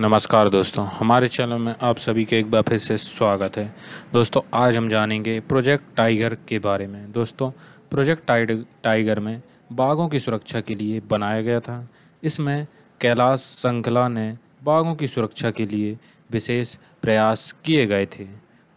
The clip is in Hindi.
नमस्कार दोस्तों हमारे चैनल में आप सभी के एक बार फिर से स्वागत है दोस्तों आज हम जानेंगे प्रोजेक्ट टाइगर के बारे में दोस्तों प्रोजेक्ट टाइड टाइगर में बाघों की सुरक्षा के लिए बनाया गया था इसमें कैलाश संखला ने बाघों की सुरक्षा के लिए विशेष प्रयास किए गए थे